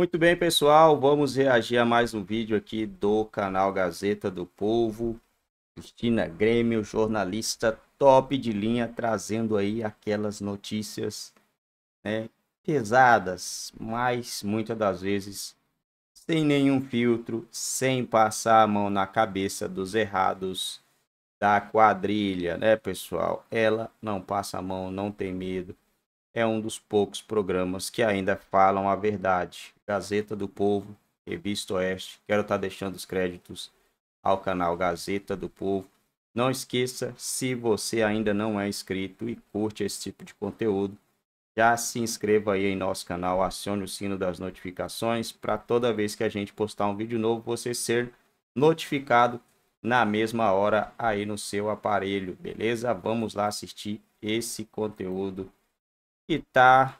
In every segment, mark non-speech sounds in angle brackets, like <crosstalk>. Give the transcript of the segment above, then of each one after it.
Muito bem, pessoal, vamos reagir a mais um vídeo aqui do canal Gazeta do Povo. Cristina Grêmio, jornalista top de linha, trazendo aí aquelas notícias né, pesadas, mas muitas das vezes sem nenhum filtro, sem passar a mão na cabeça dos errados da quadrilha, né, pessoal? Ela não passa a mão, não tem medo é um dos poucos programas que ainda falam a verdade. Gazeta do Povo, Revista Oeste. Quero estar tá deixando os créditos ao canal Gazeta do Povo. Não esqueça, se você ainda não é inscrito e curte esse tipo de conteúdo, já se inscreva aí em nosso canal, acione o sino das notificações para toda vez que a gente postar um vídeo novo você ser notificado na mesma hora aí no seu aparelho, beleza? Vamos lá assistir esse conteúdo que tá,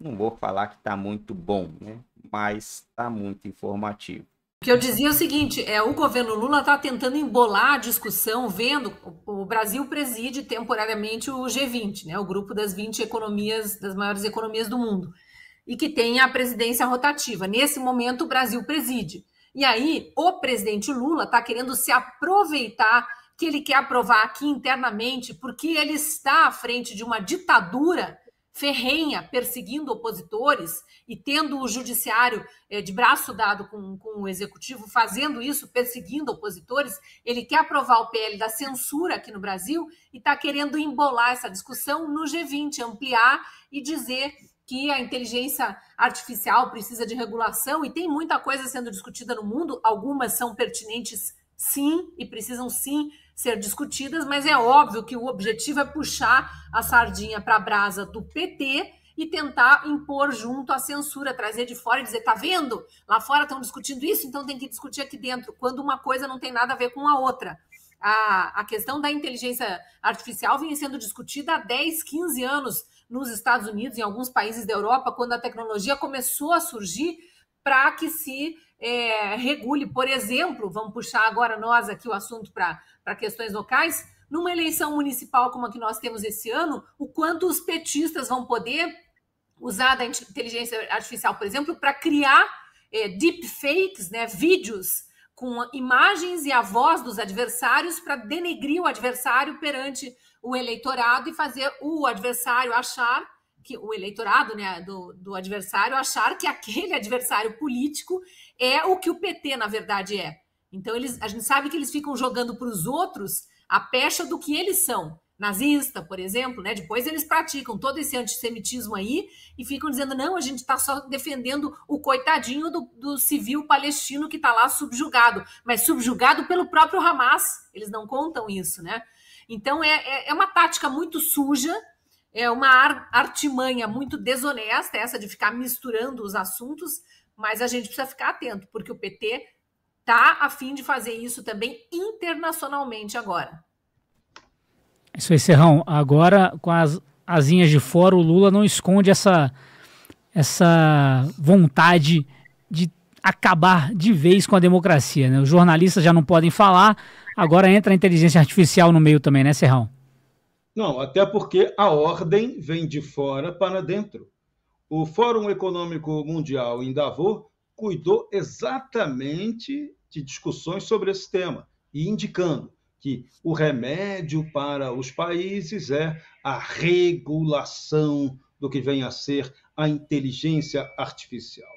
não vou falar que tá muito bom, né? Mas tá muito informativo. O que eu dizia é o seguinte, é, o governo Lula está tentando embolar a discussão, vendo o, o Brasil preside temporariamente o G20, né, o grupo das 20 economias, das maiores economias do mundo, e que tem a presidência rotativa. Nesse momento, o Brasil preside. E aí, o presidente Lula está querendo se aproveitar que ele quer aprovar aqui internamente, porque ele está à frente de uma ditadura ferrenha perseguindo opositores e tendo o judiciário eh, de braço dado com, com o executivo fazendo isso, perseguindo opositores, ele quer aprovar o PL da censura aqui no Brasil e está querendo embolar essa discussão no G20, ampliar e dizer que a inteligência artificial precisa de regulação e tem muita coisa sendo discutida no mundo, algumas são pertinentes sim e precisam sim ser discutidas, mas é óbvio que o objetivo é puxar a sardinha para a brasa do PT e tentar impor junto a censura, trazer de fora e dizer, tá vendo? Lá fora estão discutindo isso, então tem que discutir aqui dentro, quando uma coisa não tem nada a ver com a outra. A, a questão da inteligência artificial vem sendo discutida há 10, 15 anos nos Estados Unidos, em alguns países da Europa, quando a tecnologia começou a surgir para que se é, regule, por exemplo, vamos puxar agora nós aqui o assunto para questões locais, numa eleição municipal como a que nós temos esse ano, o quanto os petistas vão poder usar da inteligência artificial, por exemplo, para criar é, deepfakes, né, vídeos com imagens e a voz dos adversários para denegrir o adversário perante o eleitorado e fazer o adversário achar que o eleitorado né, do, do adversário achar que aquele <laughs> adversário político é o que o PT, na verdade, é. Então, eles, a gente sabe que eles ficam jogando para os outros a pecha do que eles são. Nazista, por exemplo, né? depois eles praticam todo esse antissemitismo aí e ficam dizendo: não, a gente está só defendendo o coitadinho do, do civil palestino que está lá subjugado, mas subjugado pelo próprio Hamas. Eles não contam isso, né? Então é, é, é uma tática muito suja é uma artimanha muito desonesta essa de ficar misturando os assuntos, mas a gente precisa ficar atento, porque o PT está a fim de fazer isso também internacionalmente agora. É isso aí, Serrão. Agora, com as asinhas de fora, o Lula não esconde essa, essa vontade de acabar de vez com a democracia. Né? Os jornalistas já não podem falar, agora entra a inteligência artificial no meio também, né, Serrão? Não, até porque a ordem vem de fora para dentro. O Fórum Econômico Mundial em Davos cuidou exatamente de discussões sobre esse tema e indicando que o remédio para os países é a regulação do que vem a ser a inteligência artificial.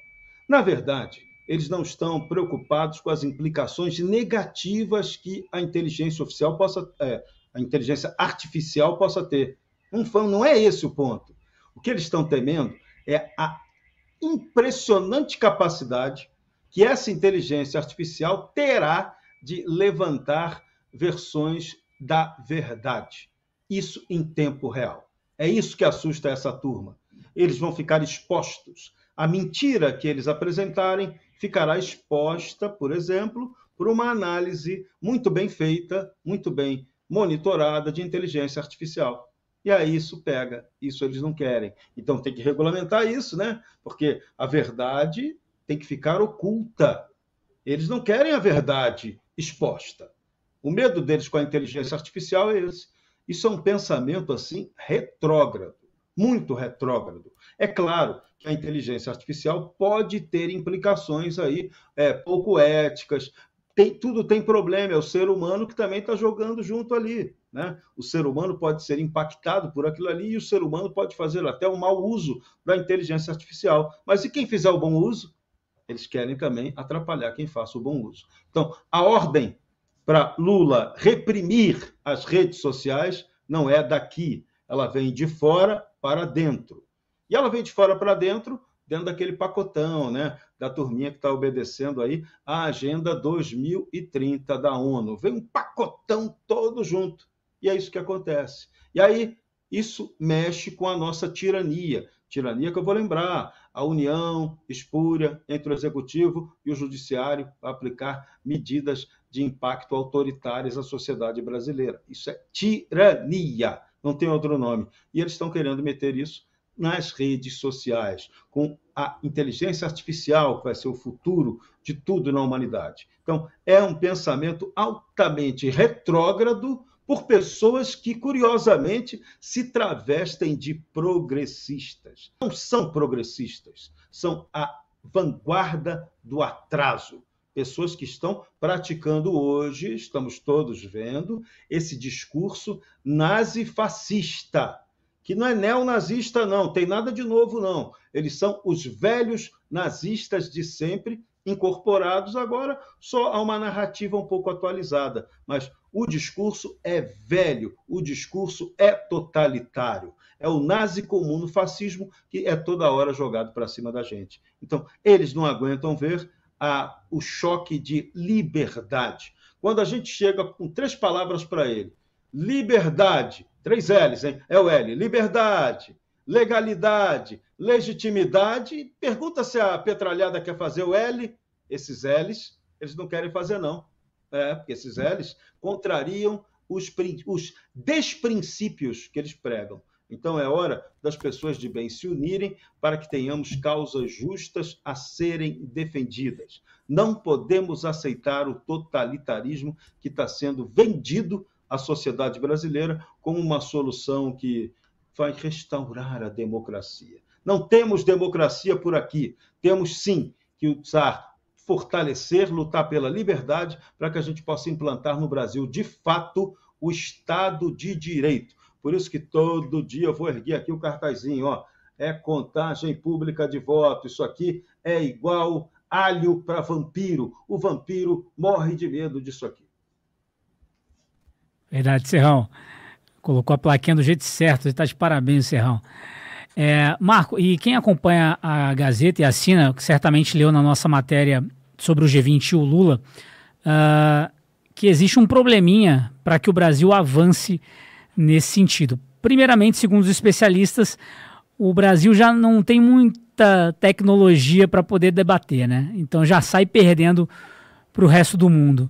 Na verdade, eles não estão preocupados com as implicações negativas que a inteligência oficial possa, é, a inteligência artificial possa ter. Um fã não é esse o ponto. O que eles estão temendo é a impressionante capacidade que essa inteligência artificial terá de levantar versões da verdade. Isso em tempo real. É isso que assusta essa turma. Eles vão ficar expostos. A mentira que eles apresentarem ficará exposta, por exemplo, por uma análise muito bem feita, muito bem monitorada de inteligência artificial. E aí isso pega, isso eles não querem. Então tem que regulamentar isso, né? Porque a verdade tem que ficar oculta. Eles não querem a verdade exposta. O medo deles com a inteligência artificial é esse. Isso é um pensamento assim retrógrado, muito retrógrado. É claro que a inteligência artificial pode ter implicações aí é, pouco éticas, tem, tudo tem problema, é o ser humano que também está jogando junto ali. Né? O ser humano pode ser impactado por aquilo ali e o ser humano pode fazer até um mau uso da inteligência artificial. Mas e quem fizer o bom uso? Eles querem também atrapalhar quem faça o bom uso. Então, a ordem para Lula reprimir as redes sociais não é daqui, ela vem de fora para dentro. E ela vem de fora para dentro, dentro daquele pacotão, né? da turminha que está obedecendo aí a Agenda 2030 da ONU. Vem um pacotão todo junto. E é isso que acontece. E aí, isso mexe com a nossa tirania. Tirania que eu vou lembrar, a união espúria entre o executivo e o judiciário para aplicar medidas de impacto autoritárias à sociedade brasileira. Isso é tirania, não tem outro nome. E eles estão querendo meter isso nas redes sociais, com a inteligência artificial, que vai ser o futuro de tudo na humanidade. Então, é um pensamento altamente retrógrado por pessoas que, curiosamente, se travestem de progressistas. Não são progressistas, são a vanguarda do atraso. Pessoas que estão praticando hoje, estamos todos vendo, esse discurso nazi-fascista que não é neonazista, não, tem nada de novo, não. Eles são os velhos nazistas de sempre, incorporados agora só a uma narrativa um pouco atualizada. Mas o discurso é velho, o discurso é totalitário. É o nazi comum no fascismo que é toda hora jogado para cima da gente. Então, eles não aguentam ver a, o choque de liberdade. Quando a gente chega com três palavras para ele: liberdade, Três L's, hein? É o L. Liberdade, legalidade, legitimidade. Pergunta se a petralhada quer fazer o L. Esses L's, eles não querem fazer, não. É, porque esses L's contrariam os, os desprincípios que eles pregam. Então é hora das pessoas de bem se unirem para que tenhamos causas justas a serem defendidas. Não podemos aceitar o totalitarismo que está sendo vendido a sociedade brasileira como uma solução que vai restaurar a democracia. Não temos democracia por aqui. Temos sim que usar, fortalecer, lutar pela liberdade para que a gente possa implantar no Brasil, de fato, o Estado de Direito. Por isso que todo dia eu vou erguer aqui o cartazinho, ó. É contagem pública de voto. Isso aqui é igual alho para vampiro. O vampiro morre de medo disso aqui. Verdade, Serrão. Colocou a plaquinha do jeito certo. Você está de parabéns, Serrão. É, Marco, e quem acompanha a Gazeta e assina, certamente leu na nossa matéria sobre o G20 e o Lula, uh, que existe um probleminha para que o Brasil avance nesse sentido. Primeiramente, segundo os especialistas, o Brasil já não tem muita tecnologia para poder debater, né? Então já sai perdendo para o resto do mundo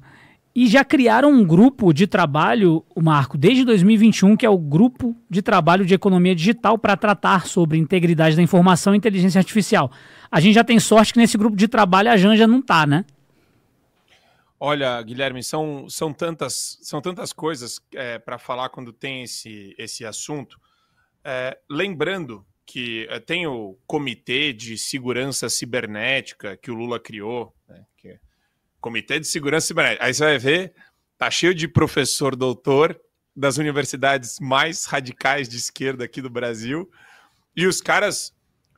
e já criaram um grupo de trabalho, o Marco, desde 2021, que é o Grupo de Trabalho de Economia Digital para tratar sobre integridade da informação e inteligência artificial. A gente já tem sorte que nesse grupo de trabalho a Janja não está, né? Olha, Guilherme, são, são, tantas, são tantas coisas é, para falar quando tem esse, esse assunto. É, lembrando que é, tem o Comitê de Segurança Cibernética que o Lula criou, né, que Comitê de Segurança Cibernética. Aí você vai ver, tá cheio de professor doutor das universidades mais radicais de esquerda aqui do Brasil. E os caras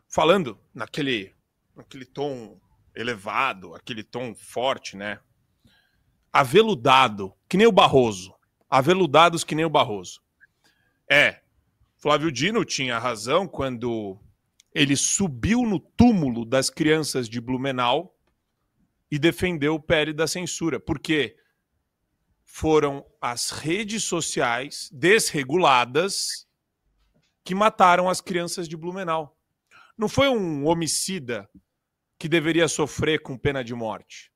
falando naquele, naquele tom elevado, aquele tom forte, né? Aveludado, que nem o Barroso. Aveludados que nem o Barroso. É, Flávio Dino tinha razão quando ele subiu no túmulo das crianças de Blumenau e defendeu o PL da censura, porque foram as redes sociais desreguladas que mataram as crianças de Blumenau. Não foi um homicida que deveria sofrer com pena de morte.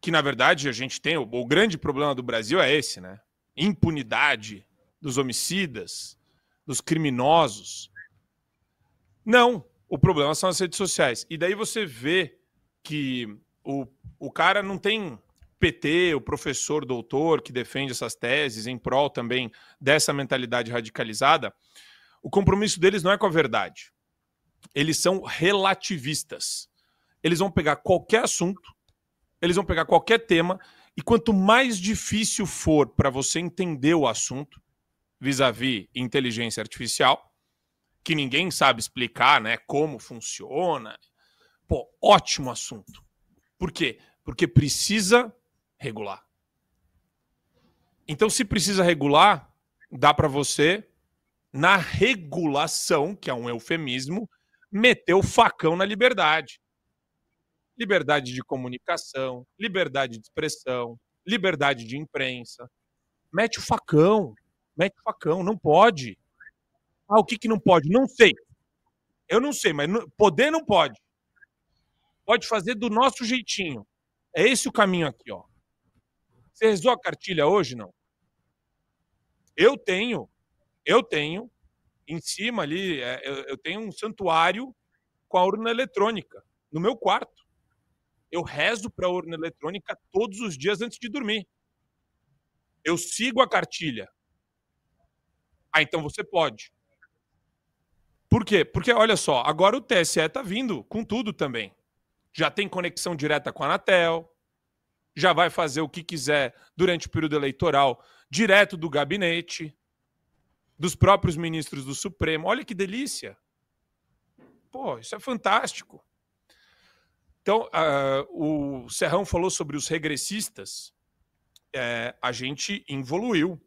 Que na verdade a gente tem, o, o grande problema do Brasil é esse, né? Impunidade dos homicidas, dos criminosos. Não, o problema são as redes sociais. E daí você vê que o, o cara não tem PT, o professor doutor que defende essas teses em prol também dessa mentalidade radicalizada, o compromisso deles não é com a verdade. Eles são relativistas. Eles vão pegar qualquer assunto, eles vão pegar qualquer tema, e quanto mais difícil for para você entender o assunto, vis-à-vis -vis inteligência artificial, que ninguém sabe explicar, né, como funciona, Pô, ótimo assunto. Por quê? Porque precisa regular. Então, se precisa regular, dá para você, na regulação, que é um eufemismo, meter o facão na liberdade. Liberdade de comunicação, liberdade de expressão, liberdade de imprensa. Mete o facão, mete o facão, não pode. Ah, o que, que não pode? Não sei. Eu não sei, mas poder não pode pode fazer do nosso jeitinho. É esse o caminho aqui, ó. Você rezou a cartilha hoje, não? Eu tenho, eu tenho, em cima ali, é, eu tenho um santuário com a urna eletrônica no meu quarto. Eu rezo para a urna eletrônica todos os dias antes de dormir. Eu sigo a cartilha. Ah, então você pode. Por quê? Porque, olha só, agora o TSE está vindo com tudo também já tem conexão direta com a Anatel, já vai fazer o que quiser durante o período eleitoral, direto do gabinete, dos próprios ministros do Supremo. Olha que delícia! Pô, isso é fantástico. Então, uh, o Serrão falou sobre os regressistas. É, a gente evoluiu.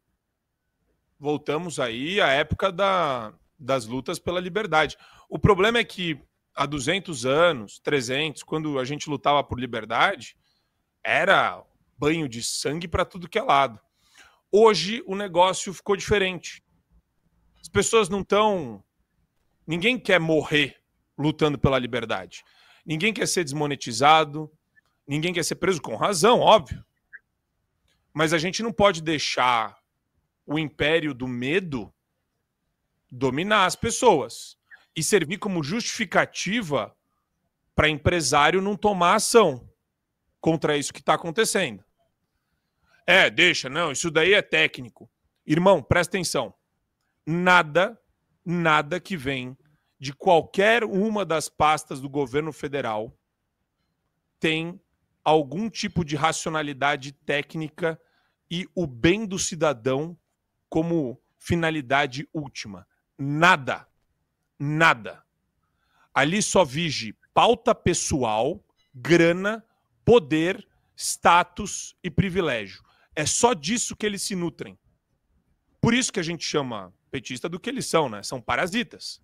Voltamos aí à época da, das lutas pela liberdade. O problema é que há 200 anos, 300, quando a gente lutava por liberdade, era banho de sangue para tudo que é lado. Hoje o negócio ficou diferente. As pessoas não estão. Ninguém quer morrer lutando pela liberdade. Ninguém quer ser desmonetizado. Ninguém quer ser preso com razão, óbvio. Mas a gente não pode deixar o império do medo dominar as pessoas e servir como justificativa para empresário não tomar ação contra isso que está acontecendo. É, deixa, não, isso daí é técnico. Irmão, presta atenção. Nada, nada que vem de qualquer uma das pastas do governo federal tem algum tipo de racionalidade técnica e o bem do cidadão como finalidade última. Nada nada. Ali só vige pauta pessoal, grana, poder, status e privilégio. É só disso que eles se nutrem. Por isso que a gente chama petista do que eles são, né? São parasitas.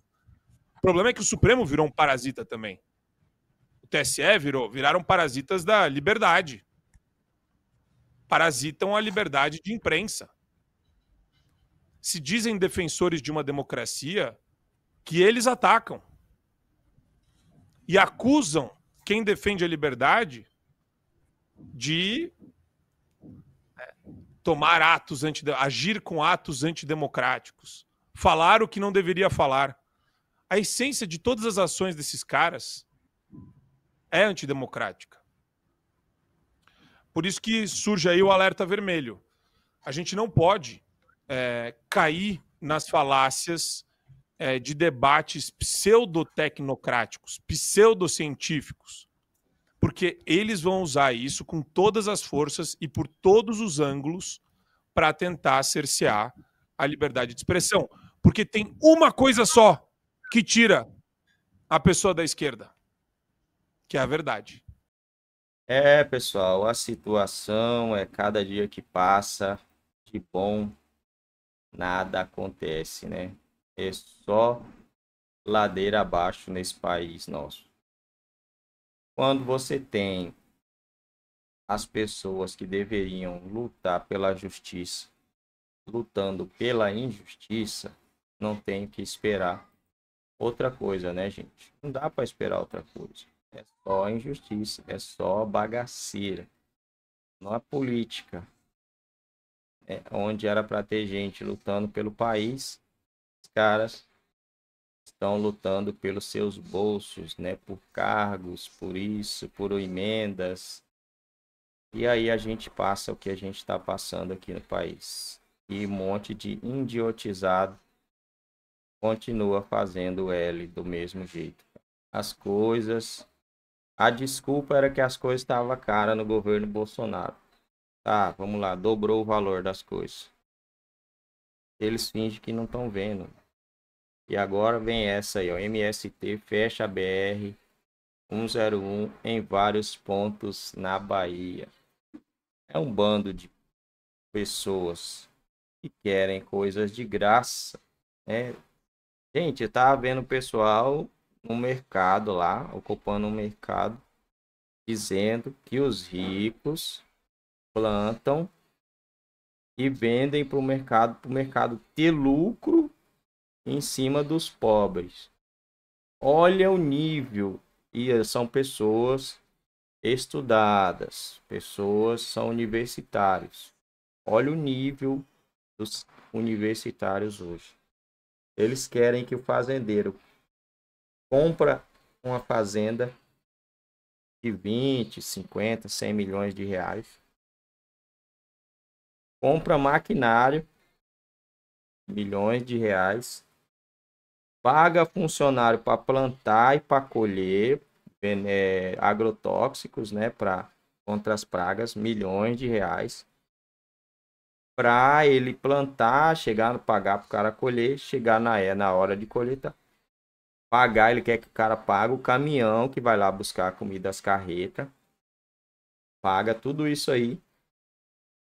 O problema é que o Supremo virou um parasita também. O TSE virou, viraram parasitas da liberdade. Parasitam a liberdade de imprensa. Se dizem defensores de uma democracia, que eles atacam e acusam quem defende a liberdade de é, tomar atos anti agir com atos antidemocráticos, falar o que não deveria falar. A essência de todas as ações desses caras é antidemocrática. Por isso que surge aí o alerta vermelho. A gente não pode é, cair nas falácias é, de debates pseudo-tecnocráticos, pseudo-científicos, porque eles vão usar isso com todas as forças e por todos os ângulos para tentar cercear a liberdade de expressão. Porque tem uma coisa só que tira a pessoa da esquerda, que é a verdade. É, pessoal, a situação é cada dia que passa, que bom, nada acontece, né? É só ladeira abaixo nesse país nosso. Quando você tem as pessoas que deveriam lutar pela justiça lutando pela injustiça, não tem que esperar outra coisa, né, gente? Não dá para esperar outra coisa. É só injustiça, é só bagaceira. Não é política. É onde era para ter gente lutando pelo país, caras estão lutando pelos seus bolsos, né? Por cargos, por isso, por emendas. E aí a gente passa o que a gente está passando aqui no país. E um monte de idiotizado continua fazendo L do mesmo jeito. As coisas. A desculpa era que as coisas estavam cara no governo Bolsonaro. Tá, vamos lá, dobrou o valor das coisas. Eles fingem que não estão vendo. E agora vem essa aí, ó. MST fecha BR 101 em vários pontos na Bahia. É um bando de pessoas que querem coisas de graça, né? Gente, tá vendo pessoal no mercado lá, ocupando o um mercado, dizendo que os ricos plantam e vendem para o mercado, para o mercado ter lucro em cima dos pobres. Olha o nível. E são pessoas estudadas, pessoas são universitários. Olha o nível dos universitários hoje. Eles querem que o fazendeiro compra uma fazenda de 20, 50, 100 milhões de reais. Compra maquinário milhões de reais paga funcionário para plantar e para colher é, agrotóxicos, né, para contra as pragas, milhões de reais, para ele plantar, chegar no pagar para o cara colher, chegar na é na hora de colheita, tá? pagar ele quer que o cara pague o caminhão que vai lá buscar a comida as carretas, paga tudo isso aí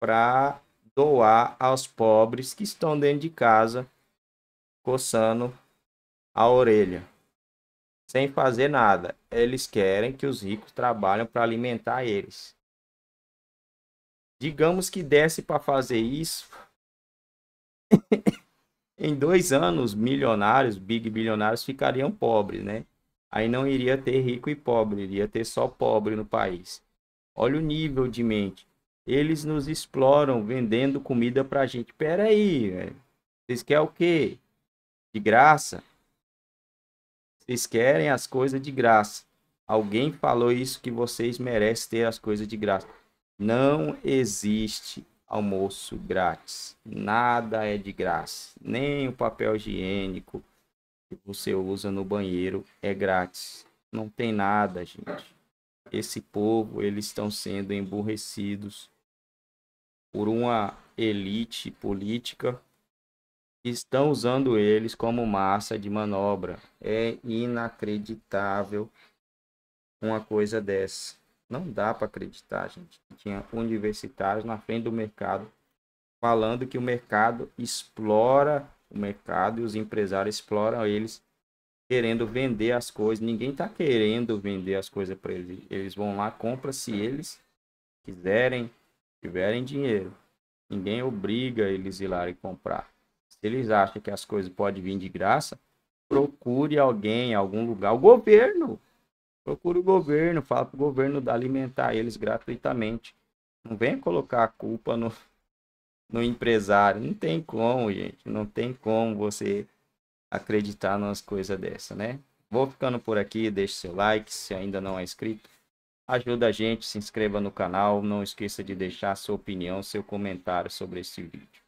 para doar aos pobres que estão dentro de casa coçando a orelha, sem fazer nada. Eles querem que os ricos trabalhem para alimentar eles. Digamos que desse para fazer isso. <laughs> em dois anos, milionários, big bilionários ficariam pobres, né? Aí não iria ter rico e pobre, iria ter só pobre no país. Olha o nível de mente. Eles nos exploram vendendo comida para gente. Pera aí, Vocês querem o quê? De graça? Vocês querem as coisas de graça. Alguém falou isso que vocês merecem ter as coisas de graça. Não existe almoço grátis. Nada é de graça. Nem o papel higiênico que você usa no banheiro é grátis. Não tem nada, gente. Esse povo, eles estão sendo emburrecidos por uma elite política estão usando eles como massa de manobra. É inacreditável uma coisa dessa. Não dá para acreditar, gente. Tinha universitários na frente do mercado falando que o mercado explora o mercado e os empresários exploram eles querendo vender as coisas. Ninguém está querendo vender as coisas para eles. Eles vão lá, compra se eles quiserem, tiverem dinheiro. Ninguém obriga eles a ir lá e comprar eles acham que as coisas podem vir de graça, procure alguém, algum lugar, o governo. Procure o governo, fala para o governo alimentar eles gratuitamente. Não vem colocar a culpa no, no empresário. Não tem como, gente. Não tem como você acreditar nas coisas dessa, né? Vou ficando por aqui. Deixe seu like se ainda não é inscrito. Ajuda a gente, se inscreva no canal. Não esqueça de deixar sua opinião, seu comentário sobre esse vídeo.